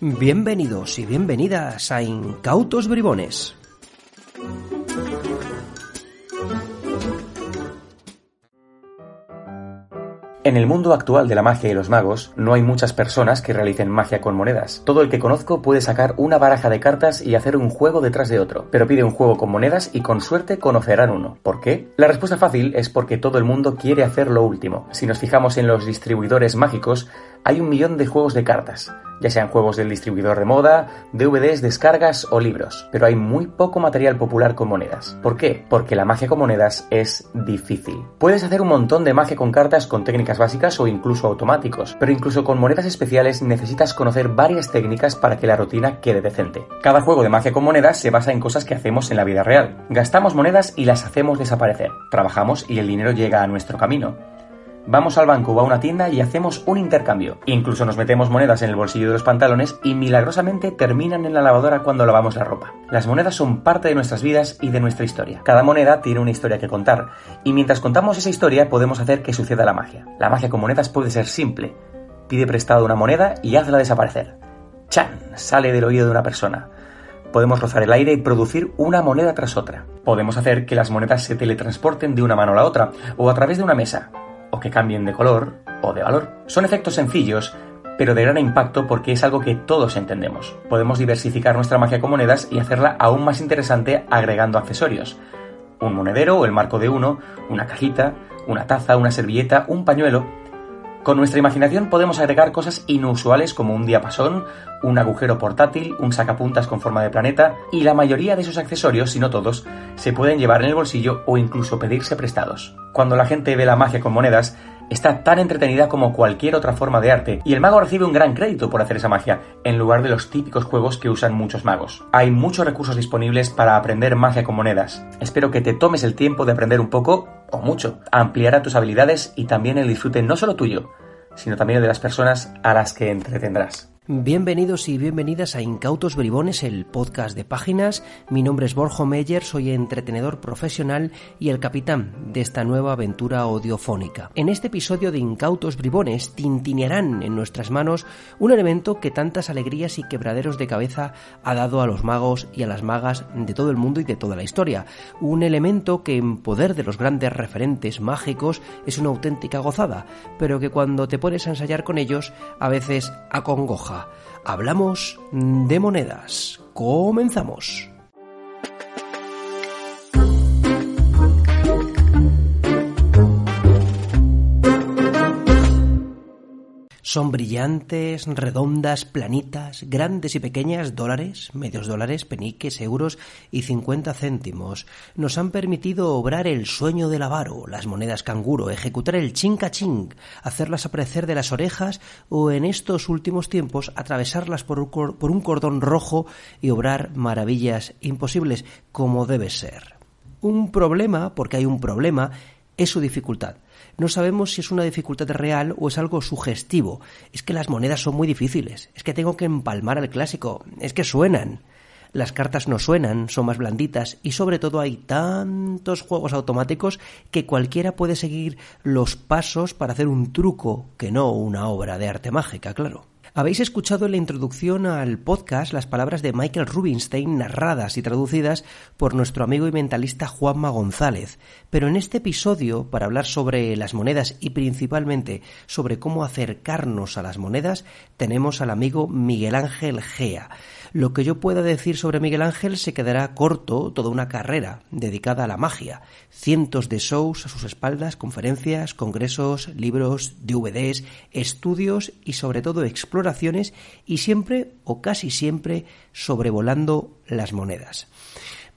Bienvenidos y bienvenidas a Incautos Bribones. En el mundo actual de la magia y los magos, no hay muchas personas que realicen magia con monedas. Todo el que conozco puede sacar una baraja de cartas y hacer un juego detrás de otro, pero pide un juego con monedas y con suerte conocerán uno. ¿Por qué? La respuesta fácil es porque todo el mundo quiere hacer lo último. Si nos fijamos en los distribuidores mágicos, hay un millón de juegos de cartas, ya sean juegos del distribuidor de moda, DVDs, descargas o libros, pero hay muy poco material popular con monedas. ¿Por qué? Porque la magia con monedas es difícil. Puedes hacer un montón de magia con cartas con técnicas básicas o incluso automáticos, pero incluso con monedas especiales necesitas conocer varias técnicas para que la rutina quede decente. Cada juego de magia con monedas se basa en cosas que hacemos en la vida real. Gastamos monedas y las hacemos desaparecer. Trabajamos y el dinero llega a nuestro camino. Vamos al banco o a una tienda y hacemos un intercambio. Incluso nos metemos monedas en el bolsillo de los pantalones y milagrosamente terminan en la lavadora cuando lavamos la ropa. Las monedas son parte de nuestras vidas y de nuestra historia. Cada moneda tiene una historia que contar, y mientras contamos esa historia podemos hacer que suceda la magia. La magia con monedas puede ser simple. Pide prestado una moneda y hazla desaparecer. ¡Chan! Sale del oído de una persona podemos rozar el aire y producir una moneda tras otra. Podemos hacer que las monedas se teletransporten de una mano a la otra o a través de una mesa que cambien de color o de valor. Son efectos sencillos, pero de gran impacto porque es algo que todos entendemos. Podemos diversificar nuestra magia con monedas y hacerla aún más interesante agregando accesorios. Un monedero o el marco de uno, una cajita, una taza, una servilleta, un pañuelo, con nuestra imaginación podemos agregar cosas inusuales como un diapasón, un agujero portátil, un sacapuntas con forma de planeta y la mayoría de esos accesorios, si no todos, se pueden llevar en el bolsillo o incluso pedirse prestados. Cuando la gente ve la magia con monedas, está tan entretenida como cualquier otra forma de arte, y el mago recibe un gran crédito por hacer esa magia, en lugar de los típicos juegos que usan muchos magos. Hay muchos recursos disponibles para aprender magia con monedas. Espero que te tomes el tiempo de aprender un poco o mucho. Ampliará tus habilidades y también el disfrute no solo tuyo, sino también de las personas a las que entretendrás. Bienvenidos y bienvenidas a Incautos Bribones, el podcast de páginas. Mi nombre es Borjo Meyer, soy entretenedor profesional y el capitán de esta nueva aventura audiofónica. En este episodio de Incautos Bribones tintinearán en nuestras manos un elemento que tantas alegrías y quebraderos de cabeza ha dado a los magos y a las magas de todo el mundo y de toda la historia. Un elemento que en poder de los grandes referentes mágicos es una auténtica gozada, pero que cuando te pones a ensayar con ellos a veces acongoja. Hablamos de monedas. Comenzamos. Son brillantes, redondas, planitas, grandes y pequeñas, dólares, medios dólares, peniques, euros y cincuenta céntimos. Nos han permitido obrar el sueño del avaro, las monedas canguro, ejecutar el chinca ching, hacerlas aparecer de las orejas o en estos últimos tiempos atravesarlas por un cordón rojo y obrar maravillas imposibles como debe ser. Un problema, porque hay un problema, es su dificultad no sabemos si es una dificultad real o es algo sugestivo. Es que las monedas son muy difíciles, es que tengo que empalmar al clásico, es que suenan. Las cartas no suenan, son más blanditas y sobre todo hay tantos juegos automáticos que cualquiera puede seguir los pasos para hacer un truco que no una obra de arte mágica, claro. Habéis escuchado en la introducción al podcast las palabras de Michael Rubinstein narradas y traducidas por nuestro amigo y mentalista Juanma González, pero en este episodio, para hablar sobre las monedas y principalmente sobre cómo acercarnos a las monedas, tenemos al amigo Miguel Ángel Gea. Lo que yo pueda decir sobre Miguel Ángel se quedará corto toda una carrera dedicada a la magia, cientos de shows a sus espaldas, conferencias, congresos, libros, DVDs, estudios y sobre todo exploraciones y siempre o casi siempre sobrevolando las monedas.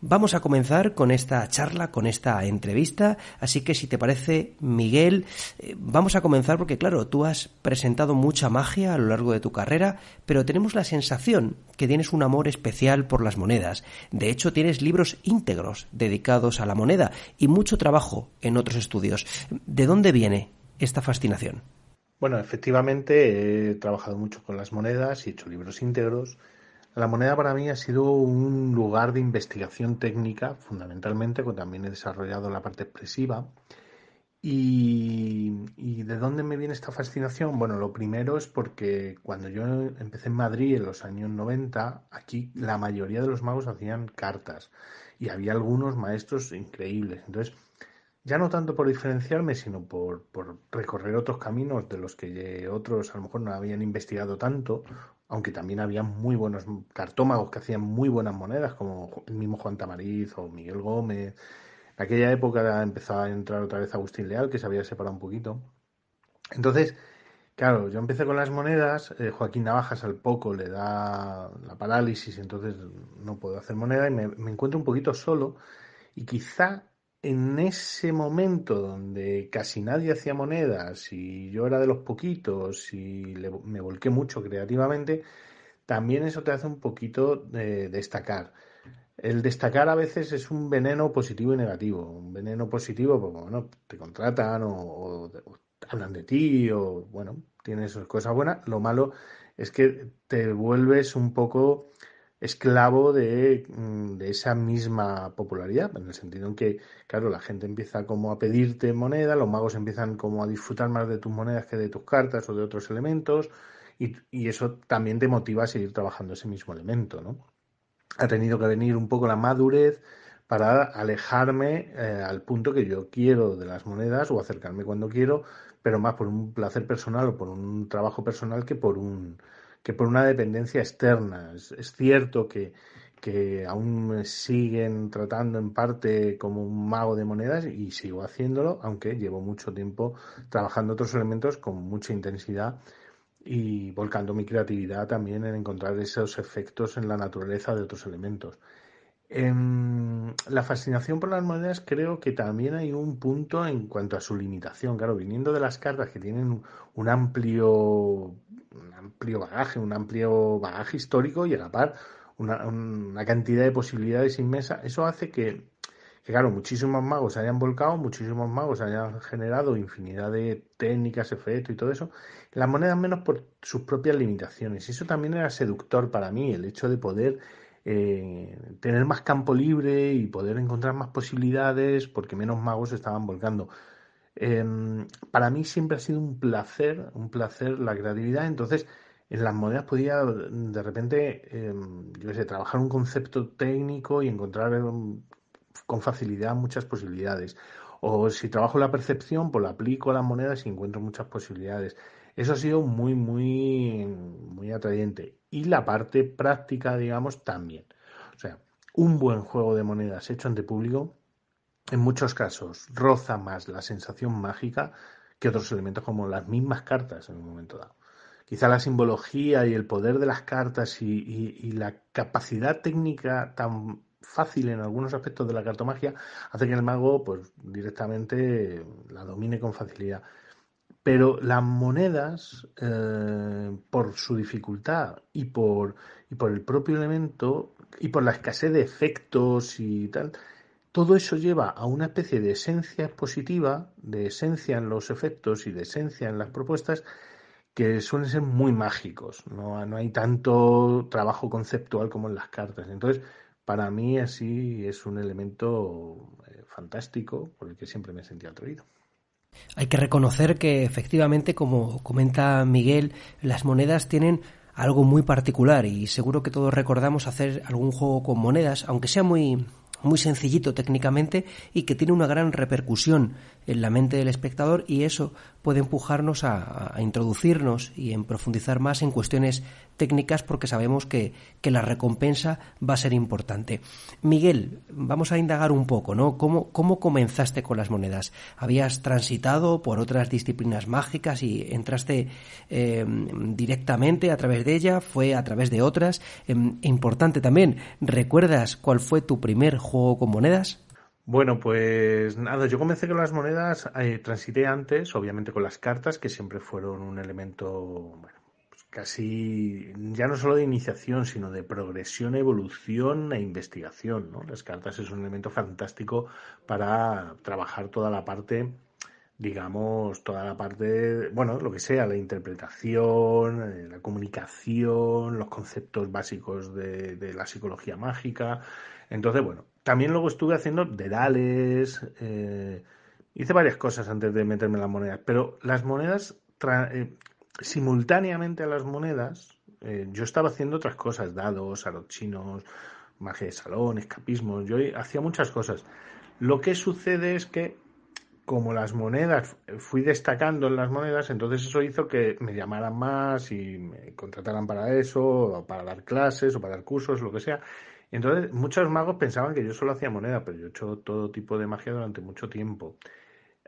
Vamos a comenzar con esta charla, con esta entrevista, así que si te parece, Miguel, eh, vamos a comenzar porque claro, tú has presentado mucha magia a lo largo de tu carrera, pero tenemos la sensación que tienes un amor especial por las monedas. De hecho, tienes libros íntegros dedicados a la moneda y mucho trabajo en otros estudios. ¿De dónde viene esta fascinación? Bueno, efectivamente he trabajado mucho con las monedas y he hecho libros íntegros. La moneda para mí ha sido un lugar de investigación técnica, fundamentalmente, que también he desarrollado la parte expresiva. Y, de dónde me viene esta fascinación? Bueno, lo primero es porque cuando yo empecé en Madrid en los años 90, aquí la mayoría de los magos hacían cartas y había algunos maestros increíbles. Entonces, ya no tanto por diferenciarme, sino por, por, recorrer otros caminos de los que otros a lo mejor no habían investigado tanto aunque también había muy buenos cartómagos que hacían muy buenas monedas, como el mismo Juan Tamariz o Miguel Gómez. En aquella época empezaba a entrar otra vez Agustín Leal, que se había separado un poquito. Entonces, claro, yo empecé con las monedas, eh, Joaquín Navajas al poco le da la parálisis, entonces no puedo hacer moneda y me encuentro un poquito solo. Y quizá en ese momento donde casi nadie hacía monedas y yo era de los poquitos y me volqué mucho creativamente, también eso te hace un poquito destacar. El destacar a veces es un veneno positivo y negativo. Un veneno positivo, porque bueno, te contratan o, o hablan de ti o bueno, tienes cosas buenas. Lo malo es que te vuelves un poco esclavo mm, de, esa misma popularidad, en el sentido en que, claro, la gente empieza como a pedirte moneda, los magos empiezan como a disfrutar más de tus monedas que de tus cartas o de otros elementos, y, eso también te motiva a seguir trabajando ese mismo elemento, ¿no? Ha tenido que venir un poco la madurez para alejarme eh, al punto que yo quiero de las monedas o acercarme cuando quiero, pero más por un placer personal o por un trabajo personal que por un que por una dependencia externa. Es, cierto que, aún me siguen tratando en parte como un mago de monedas y sigo haciéndolo, aunque llevo mucho tiempo trabajando otros elementos con mucha intensidad y volcando mi creatividad también en encontrar esos efectos en la naturaleza de otros elementos. Em, la fascinación por las monedas creo que también hay un punto en cuanto a su limitación, claro, viniendo de las cartas que tienen un amplio, un amplio bagaje, un amplio bagaje histórico y a la par una, cantidad de posibilidades inmensa, eso hace que, que, claro, muchísimos magos hayan volcado, muchísimos magos hayan generado infinidad de técnicas, efectos y todo eso, las monedas menos por sus propias limitaciones. eso también era seductor para mí, el hecho de poder eh, tener más campo libre y poder encontrar más posibilidades porque menos magos estaban volcando. Em, para mí siempre ha sido un placer, un placer la creatividad. Entonces, en las monedas podía mm, de repente, em, yo sé, trabajar un concepto técnico y encontrar em, con facilidad muchas posibilidades. O si trabajo la percepción, pues la aplico a las monedas y encuentro muchas posibilidades. Eso ha sido muy, muy, muy atrayente. Y la parte práctica, digamos, también. O sea, un buen juego de monedas hecho ante público, en muchos casos, roza más la sensación mágica que otros elementos como las mismas cartas en un momento dado. Quizá la simbología y el poder de las cartas y, la capacidad técnica tan fácil en algunos aspectos de la cartomagia hace que el mago pues directamente la domine con facilidad. Pero las monedas, eh, por su dificultad y por, y por el propio elemento y por la escasez de efectos y tal, todo eso lleva a una especie de esencia positiva, de esencia en los efectos y de esencia en las propuestas, que suelen ser muy mágicos. No, no hay tanto trabajo conceptual como en las cartas. Entonces, para mí así es un elemento eh, fantástico por el que siempre me he sentido atraído. Hay que reconocer que efectivamente, como comenta Miguel, las monedas tienen algo muy particular y seguro que todos recordamos hacer algún juego con monedas, aunque sea muy muy sencillito técnicamente y que tiene una gran repercusión en la mente del espectador y eso puede empujarnos a, introducirnos y en profundizar más en cuestiones técnicas porque sabemos que, la recompensa va a ser importante. Miguel, vamos a indagar un poco, ¿no? ¿Cómo, ¿Cómo comenzaste con las monedas? ¿Habías transitado por otras disciplinas mágicas y entraste eh, directamente a través de ella? ¿Fue a través de otras? Em, importante también, ¿recuerdas cuál fue tu primer juego con monedas? Bueno, pues nada, yo comencé con las monedas, eh, transité antes, obviamente con las cartas, que siempre fueron un elemento pues casi ya no solo de iniciación, sino de progresión, evolución e investigación. ¿no? Las cartas es un elemento fantástico para trabajar toda la parte digamos, toda la parte, bueno, lo que sea, la interpretación, eh, la comunicación, los conceptos básicos de, la psicología mágica. Entonces, bueno, también luego estuve haciendo dedales, eh, hice varias cosas antes de meterme en las monedas, pero las monedas, eh, simultáneamente a las monedas, eh, yo estaba haciendo otras cosas, dados, chinos magia de salón, escapismo, yo hacía muchas cosas. Lo que sucede es que como las monedas, fui destacando en las monedas, entonces eso hizo que me llamaran más y me contrataran para eso, o para dar clases o para dar cursos, lo que sea. Entonces, muchos magos pensaban que yo solo hacía moneda, pero yo he hecho todo tipo de magia durante mucho tiempo.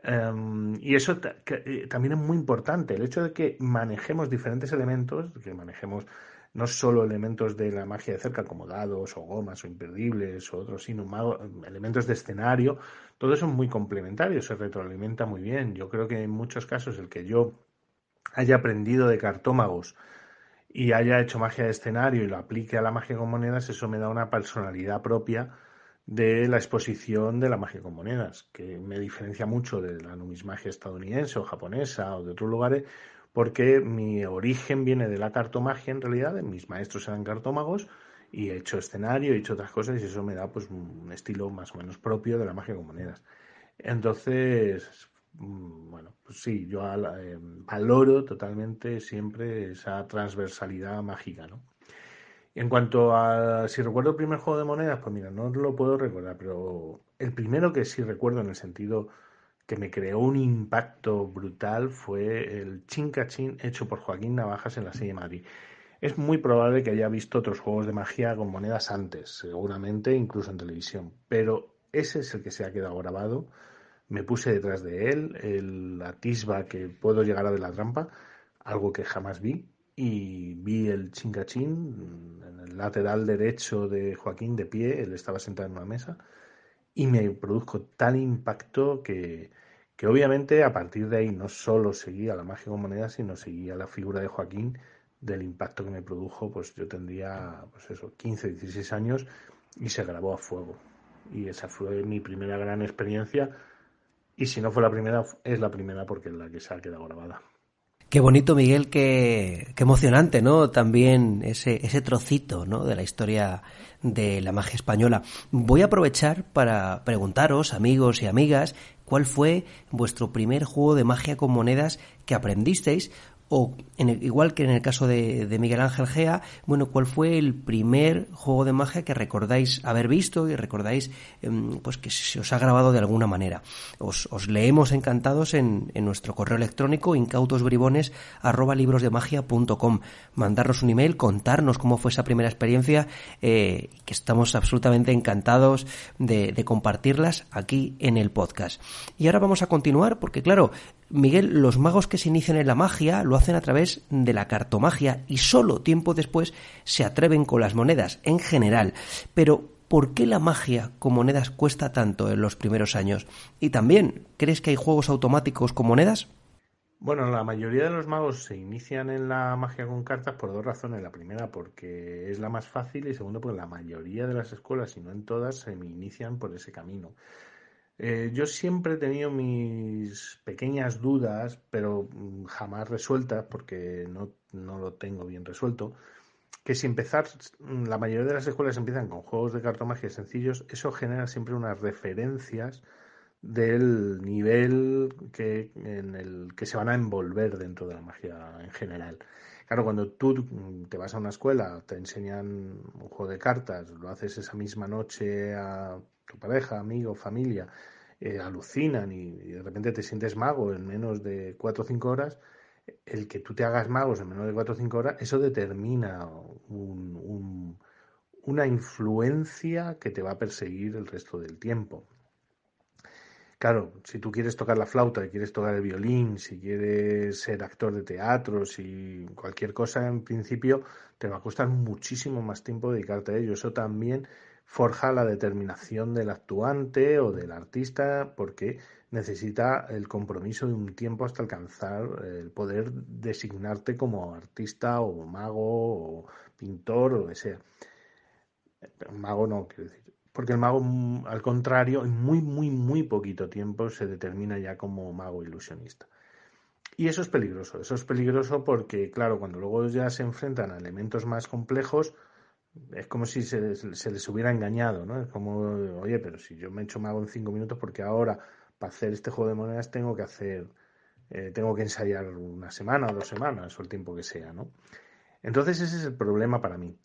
Em, y eso eh, también es muy importante, el hecho de que manejemos diferentes elementos, que manejemos no solo elementos de la magia de cerca como dados o gomas o imperdibles o otros, sino elementos de escenario, todo eso es muy complementario, se retroalimenta muy bien. Yo creo que en muchos casos el que yo haya aprendido de cartómagos, y haya hecho magia de escenario y lo aplique a la magia con monedas, eso me da una personalidad propia de la exposición de la magia con monedas, que me diferencia mucho de la numismagia estadounidense o japonesa o de otros lugares, porque mi origen viene de la cartomagia en realidad, mis maestros eran cartómagos y he hecho escenario, he hecho otras cosas y eso me da pues un estilo más o menos propio de la magia con monedas. Entonces, Mm, bueno, pues sí, yo eh, valoro totalmente siempre esa transversalidad mágica, ¿no? En cuanto a si recuerdo el primer juego de monedas, pues mira, no lo puedo recordar, pero el primero que sí recuerdo en el sentido que me creó un impacto brutal fue el Chincachín hecho por Joaquín Navajas en la serie Madrid. Es muy probable que haya visto otros juegos de magia con monedas antes, seguramente incluso en televisión, pero ese es el que se ha quedado grabado me puse detrás de él, el, la que puedo llegar a de la trampa, algo que jamás vi, y vi el chingachín en el lateral derecho de Joaquín de pie, él estaba sentado en una mesa, y me produjo tal impacto que, que obviamente a partir de ahí no solo seguía la mágica moneda, sino seguía la figura de Joaquín, del impacto que me produjo, pues yo tendría, pues eso, 15, 16 años y se grabó a fuego. Y esa fue mi primera gran experiencia y si no fue la primera, es la primera porque es la que se ha quedado grabada. Qué bonito, Miguel, qué, emocionante, ¿no? También ese, ese trocito, ¿no? De la historia de la magia española. Voy a aprovechar para preguntaros, amigos y amigas, cuál fue vuestro primer juego de magia con monedas que aprendisteis, o en igual que en el caso de, Miguel Ángel Gea, bueno, ¿cuál fue el primer juego de magia que recordáis haber visto y recordáis em, pues que se os ha grabado de alguna manera? Os, leemos encantados en, nuestro correo electrónico incautosbribones@librosdemagia.com. Mandarnos un email, contarnos cómo fue esa primera experiencia, eh, que estamos absolutamente encantados de compartirlas aquí en el podcast. Y ahora vamos a continuar porque claro, Miguel, los magos que se inician en la magia lo hacen a través de la cartomagia y solo tiempo después se atreven con las monedas en general. Pero, ¿por qué la magia con monedas cuesta tanto en los primeros años? Y también, ¿crees que hay juegos automáticos con monedas? Bueno, la mayoría de los magos se inician en la magia con cartas por dos razones. La primera, porque es la más fácil y segundo, porque la mayoría de las escuelas, si no en todas, se inician por ese camino. Eh, yo siempre he tenido mis pequeñas dudas, pero mm, jamás resueltas, porque no, lo tengo bien resuelto, que si empezar, mm, la mayoría de las escuelas empiezan con juegos de cartomagia sencillos, eso genera siempre unas referencias del nivel que, en el que se van a envolver dentro de la magia en general. Claro, cuando tú mm, te vas a una escuela, te enseñan un juego de cartas, lo haces esa misma noche a tu pareja, amigo, familia, eh, alucinan y, de repente te sientes mago en menos de 4 o 5 horas, el que tú te hagas magos en menos de 4 o 5 horas, eso determina una influencia que te va a perseguir el resto del tiempo. Claro, si tú quieres tocar la flauta, si quieres tocar el violín, si quieres ser actor de teatro, si cualquier cosa, en principio te va a costar muchísimo más tiempo dedicarte a ello. Eso también forja la determinación del actuante o del artista porque necesita el compromiso de un tiempo hasta alcanzar el poder designarte como artista o mago o pintor o lo que sea. Mago no, quiero decir. Porque el mago, al contrario, en muy, muy, muy poquito tiempo se determina ya como mago ilusionista. Y eso es peligroso, eso es peligroso porque, claro, cuando luego ya se enfrentan a elementos más complejos, es como si se, se, les hubiera engañado, ¿no? Es como, oye, pero si yo me he hecho mago en cinco minutos, porque ahora para hacer este juego de monedas tengo que hacer, eh, tengo que ensayar una semana o dos semanas o el tiempo que sea, ¿no? Entonces ese es el problema para mí.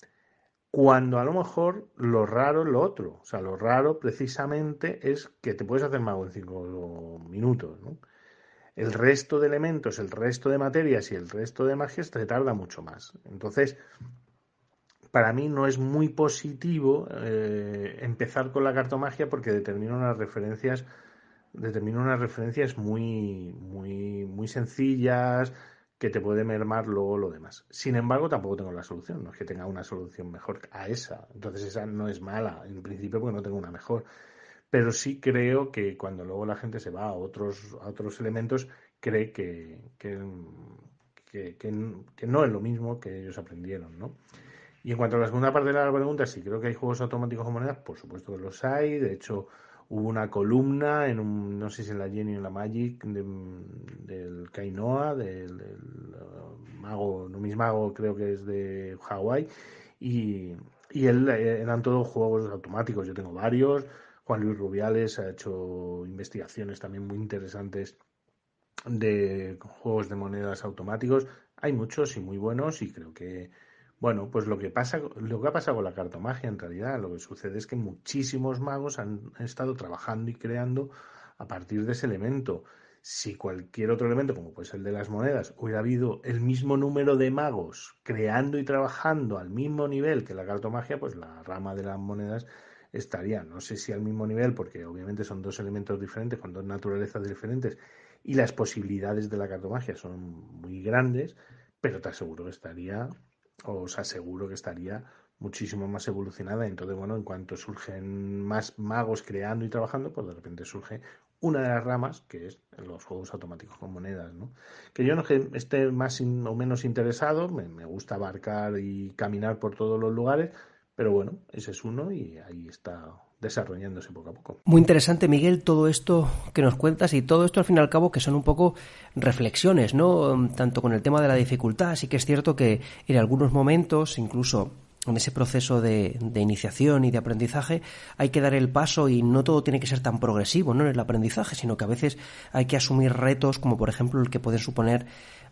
Cuando a lo mejor lo raro es lo otro. O sea, lo raro precisamente es que te puedes hacer mago en cinco minutos, ¿no? El resto de elementos, el resto de materias y el resto de magias te tarda mucho más. Entonces, para mí no es muy positivo eh, empezar con la cartomagia porque determina unas referencias unas referencias muy, muy, muy sencillas que te puede mermar luego lo demás. Sin embargo, tampoco tengo la solución, no es que tenga una solución mejor a esa. Entonces esa no es mala, en principio porque no tengo una mejor. Pero sí creo que cuando luego la gente se va a otros, a otros elementos, cree que, que no es lo mismo que ellos aprendieron, ¿no? Y en cuanto a la segunda parte de la pregunta, si creo que hay juegos automáticos con monedas, por supuesto que los hay. De hecho, hubo una columna en un, no sé si en la Genie o en la Magic, del Kainoa, del, del, uh, mago, creo que es de Hawái, y, y él, eh, eran todos juegos automáticos, yo tengo varios, Juan Luis Rubiales ha hecho investigaciones también muy interesantes de juegos de monedas automáticos, hay muchos y muy buenos y creo que bueno, pues lo que pasa, lo que ha pasado con la cartomagia en realidad, lo que sucede es que muchísimos magos han estado trabajando y creando a partir de ese elemento. Si cualquier otro elemento, como puede ser el de las monedas, hubiera habido el mismo número de magos creando y trabajando al mismo nivel que la cartomagia, pues la rama de las monedas estaría, no sé si al mismo nivel, porque obviamente son dos elementos diferentes, con dos naturalezas diferentes, y las posibilidades de la cartomagia son muy grandes, pero te aseguro que estaría os aseguro que estaría muchísimo más evolucionada. Entonces, bueno, en cuanto surgen más magos creando y trabajando, pues de repente surge una de las ramas, que es los juegos automáticos con monedas, ¿no? Que yo no que esté más o menos interesado, me, me gusta abarcar y caminar por todos los lugares, pero bueno, ese es uno y ahí está desarrollándose poco a poco. Muy interesante, Miguel, todo esto que nos cuentas y todo esto al fin y al cabo que son un poco reflexiones, ¿no? Tanto con el tema de la dificultad, sí que es cierto que en algunos momentos, incluso en ese proceso de, iniciación y de aprendizaje hay que dar el paso y no todo tiene que ser tan progresivo ¿no? en el aprendizaje, sino que a veces hay que asumir retos como por ejemplo el que pueden suponer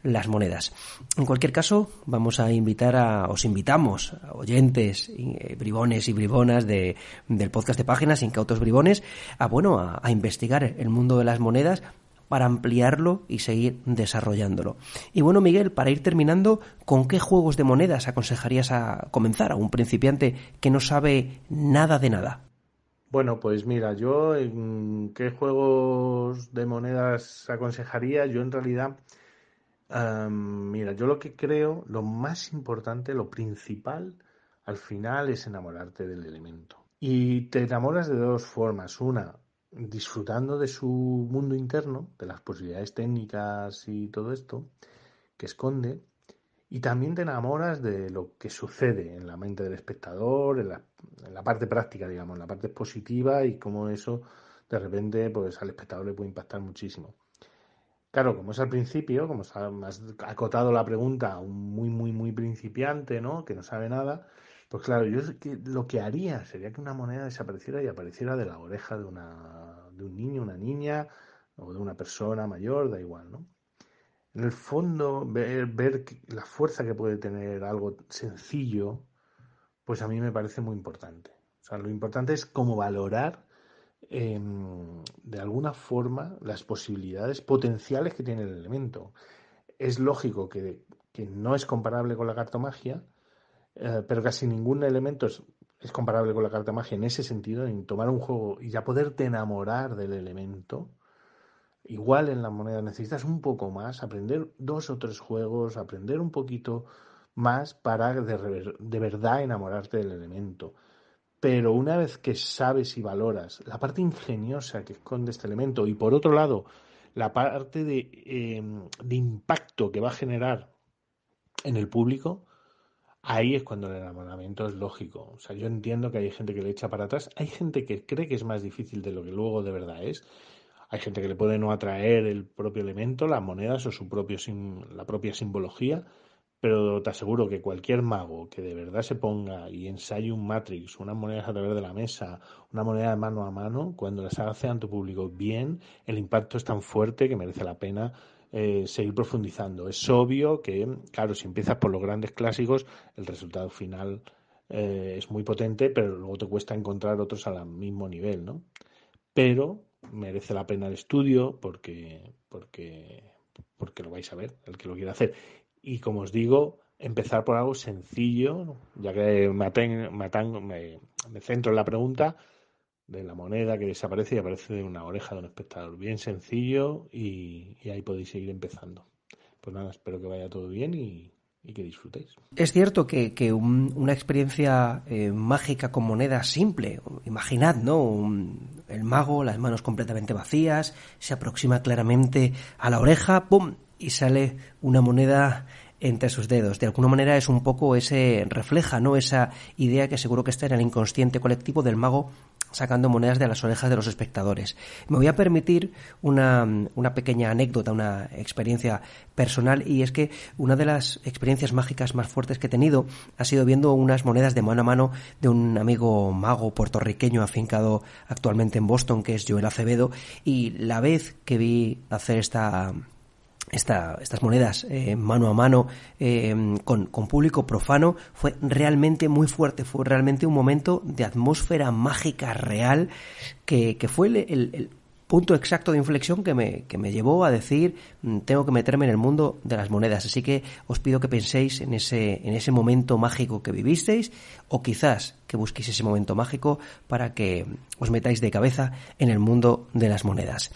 las monedas. En cualquier caso, vamos a invitar a, os invitamos, oyentes, eh, bribones y bribonas de, del podcast de páginas, incautos bribones, a bueno, a investigar el mundo de las monedas para ampliarlo y seguir desarrollándolo. Y bueno, Miguel, para ir terminando, ¿con qué juegos de monedas aconsejarías a comenzar a un principiante que no sabe nada de nada? Bueno, pues mira, yo en qué juegos de monedas aconsejaría, yo en realidad, mira, yo lo que creo, lo más importante, lo principal, al final es enamorarte del elemento. Y te enamoras de dos formas. Una, disfrutando de su mundo interno, de las posibilidades técnicas y todo esto que esconde, y también te enamoras de lo que sucede en la mente del espectador, en la, parte práctica, digamos, en la parte positiva y cómo eso de repente pues al espectador le puede impactar muchísimo. Claro, como es al principio, como has acotado la pregunta, un muy, muy, muy principiante, ¿no? Que no sabe nada, pues claro, yo lo que haría sería que una moneda desapareciera y apareciera de la oreja de, una, un niño, una niña o de una persona mayor, da igual, ¿no? En el fondo, ver, la fuerza que puede tener algo sencillo, pues a mí me parece muy importante. O sea, lo importante es cómo valorar em, de alguna forma las posibilidades potenciales que tiene el elemento. Es lógico que, que no es comparable con la cartomagia, eh, pero casi ningún elemento es, comparable con la carta magia en ese sentido, en tomar un juego y ya poderte enamorar del elemento. Igual en la moneda necesitas un poco más, aprender dos o tres juegos, aprender un poquito más para de, verdad enamorarte del elemento. Pero una vez que sabes y valoras la parte ingeniosa que esconde este elemento y por otro lado la parte de em, impacto que va a generar en el público, Ahí es cuando el enamoramiento es lógico. O sea, yo entiendo que hay gente que le echa para atrás, hay gente que cree que es más difícil de lo que luego de verdad es. Hay gente que le puede no atraer el propio elemento, las monedas o su propio la propia simbología, pero te aseguro que cualquier mago que de verdad se ponga y ensaye un Matrix, unas monedas a través de la mesa, una moneda de mano a mano, cuando las hace ante público bien, el impacto es tan fuerte que merece la pena eh, seguir profundizando. Es obvio que, claro, si empiezas por los grandes clásicos, el resultado final eh, es muy potente, pero luego te cuesta encontrar otros al mismo nivel, ¿no? Pero merece la pena el estudio porque, porque, porque lo vais a ver, el que lo quiera hacer. Y como os digo, empezar por algo sencillo, ya que me centro en la pregunta, de la moneda que desaparece y aparece de una oreja de un espectador. Bien sencillo y, ahí podéis seguir empezando. Pues nada, espero que vaya todo bien y, que disfrutéis. Es cierto que, una experiencia eh, mágica con moneda simple, imaginad, ¿no? el mago, las manos completamente vacías, se aproxima claramente a la oreja, ¡pum! y sale una moneda entre sus dedos. De alguna manera es un poco ese refleja, ¿no? Esa idea que seguro que está en el inconsciente colectivo del mago sacando monedas de las orejas de los espectadores. Me voy a permitir una, una, pequeña anécdota, una experiencia personal, y es que una de las experiencias mágicas más fuertes que he tenido ha sido viendo unas monedas de mano a mano de un amigo mago puertorriqueño afincado actualmente en Boston, que es Joel Acevedo, y la vez que vi hacer esta esta, estas monedas eh, mano a mano eh, con, con, público profano fue realmente muy fuerte, fue realmente un momento de atmósfera mágica real que, que fue el, el, el punto exacto de inflexión que me, llevó a decir mm, tengo que meterme en el mundo de las monedas. Así que os pido que penséis en ese, en ese momento mágico que vivisteis o quizás que busquéis ese momento mágico para que os metáis de cabeza en el mundo de las monedas.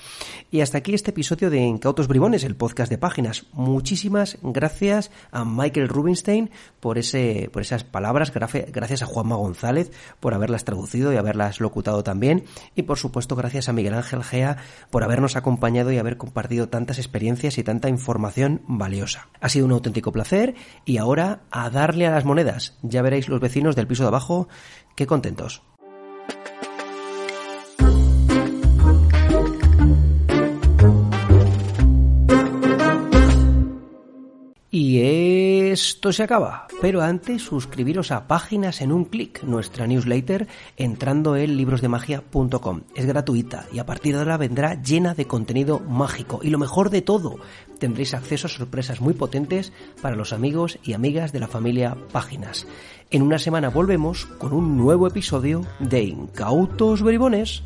Y hasta aquí este episodio de Incautos Bribones, el podcast de páginas. Muchísimas gracias a Michael Rubinstein por, ese, por esas palabras, gracias a Juanma González por haberlas traducido y haberlas locutado también y por supuesto gracias a Miguel Ángel G por habernos acompañado y haber compartido tantas experiencias y tanta información valiosa. Ha sido un auténtico placer y ahora a darle a las monedas. Ya veréis los vecinos del piso de abajo qué contentos. esto se acaba. Pero antes, suscribiros a Páginas en un clic, nuestra newsletter, entrando en librosdemagia.com. Es gratuita y a partir de ahora vendrá llena de contenido mágico. Y lo mejor de todo, tendréis acceso a sorpresas muy potentes para los amigos y amigas de la familia Páginas. En una semana volvemos con un nuevo episodio de Incautos Bribones.